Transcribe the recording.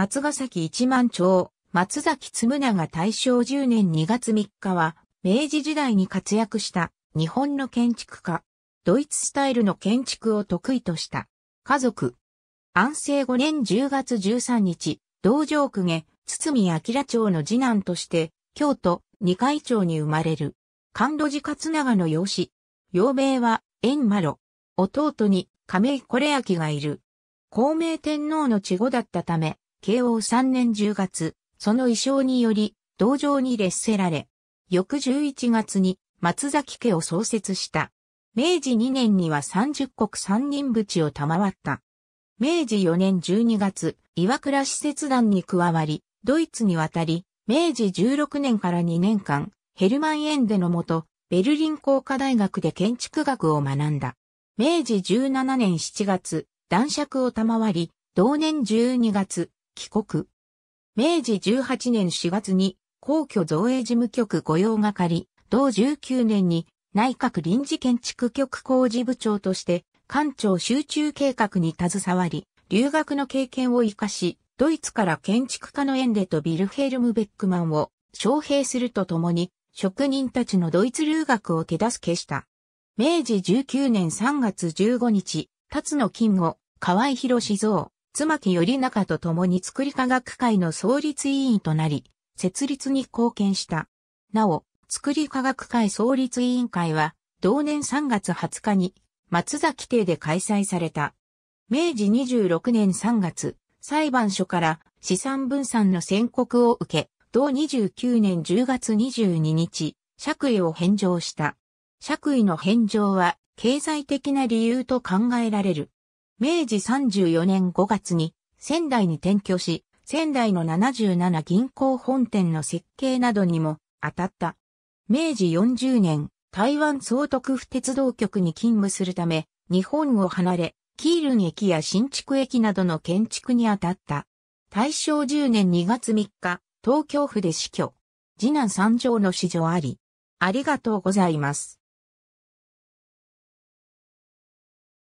松ヶ崎一万町、松崎つむなが大正10年2月3日は、明治時代に活躍した日本の建築家。ドイツスタイルの建築を得意とした。家族。安政5年10月13日、道場区下、堤明町の次男として、京都、二階町に生まれる。神戸寺勝長の養子。養名は、円麻呂。弟に、亀井これ明がいる。孔明天皇の稚語だったため、慶応3年10月、その衣装により、道場に劣せられ、翌11月に松崎家を創設した。明治2年には30国三人淵を賜った。明治4年12月、岩倉使節団に加わり、ドイツに渡り、明治16年から2年間、ヘルマン・エンデのもと、ベルリン工科大学で建築学を学んだ。明治17年7月、男爵を賜り、同年12月、帰国。明治18年4月に皇居造営事務局御用係、同19年に内閣臨時建築局工事部長として官庁集中計画に携わり、留学の経験を活かし、ドイツから建築家のエンレとビルヘルム・ベックマンを招聘するとともに、職人たちのドイツ留学を手助けした。明治19年3月15日、辰野金吾、河合博志像、妻木頼中と共に作り科学会の創立委員となり、設立に貢献した。なお、作り科学会創立委員会は、同年3月20日に、松崎邸で開催された。明治26年3月、裁判所から資産分散の宣告を受け、同29年10月22日、借位を返上した。借位の返上は、経済的な理由と考えられる。明治34年5月に仙台に転居し、仙台の77銀行本店の設計などにも当たった。明治40年、台湾総督府鉄道局に勤務するため、日本を離れ、キールン駅や新築駅などの建築に当たった。大正10年2月3日、東京府で死去。次男三条の死女あり。ありがとうございます。